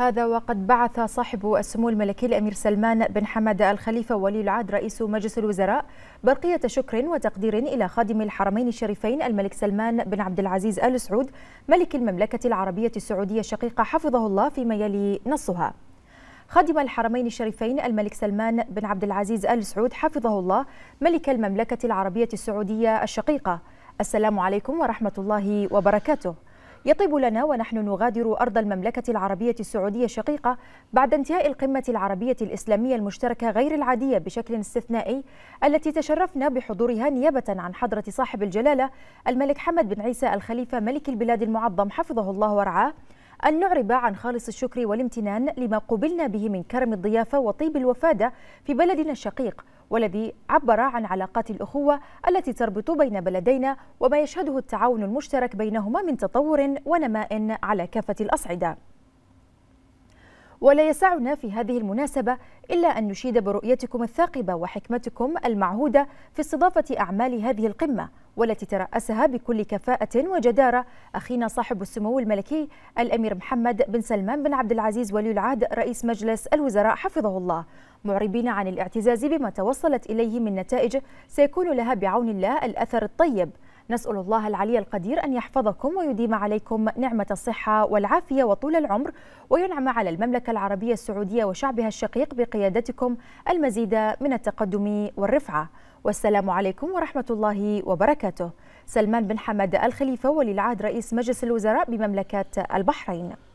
هذا وقد بعث صاحب السمو الملكي الأمير سلمان بن حمد الخليفة ولي العهد رئيس مجلس الوزراء برقية شكر وتقدير إلى خادم الحرمين الشريفين الملك سلمان بن عبد العزيز آل سعود ملك المملكة العربية السعودية الشقيقة حفظه الله فيما يلي نصها خادم الحرمين الشريفين الملك سلمان بن عبد العزيز آل سعود حفظه الله ملك المملكة العربية السعودية الشقيقة السلام عليكم ورحمة الله وبركاته يطيب لنا ونحن نغادر أرض المملكة العربية السعودية الشقيقة بعد انتهاء القمة العربية الإسلامية المشتركة غير العادية بشكل استثنائي التي تشرفنا بحضورها نيابة عن حضرة صاحب الجلالة الملك حمد بن عيسى الخليفة ملك البلاد المعظم حفظه الله ورعاه أن نعرب عن خالص الشكر والامتنان لما قبلنا به من كرم الضيافة وطيب الوفادة في بلدنا الشقيق والذي عبر عن علاقات الأخوة التي تربط بين بلدينا وما يشهده التعاون المشترك بينهما من تطور ونماء على كافة الأصعدة ولا يسعنا في هذه المناسبة إلا أن نشيد برؤيتكم الثاقبة وحكمتكم المعهودة في استضافة أعمال هذه القمة والتي ترأسها بكل كفاءة وجدارة أخينا صاحب السمو الملكي الأمير محمد بن سلمان بن عبد العزيز ولي العهد رئيس مجلس الوزراء حفظه الله معربين عن الاعتزاز بما توصلت إليه من نتائج سيكون لها بعون الله الأثر الطيب نسأل الله العلي القدير أن يحفظكم ويديم عليكم نعمة الصحة والعافية وطول العمر وينعم على المملكة العربية السعودية وشعبها الشقيق بقيادتكم المزيد من التقدم والرفعة والسلام عليكم ورحمة الله وبركاته سلمان بن حمد الخليفة ولي العهد رئيس مجلس الوزراء بمملكة البحرين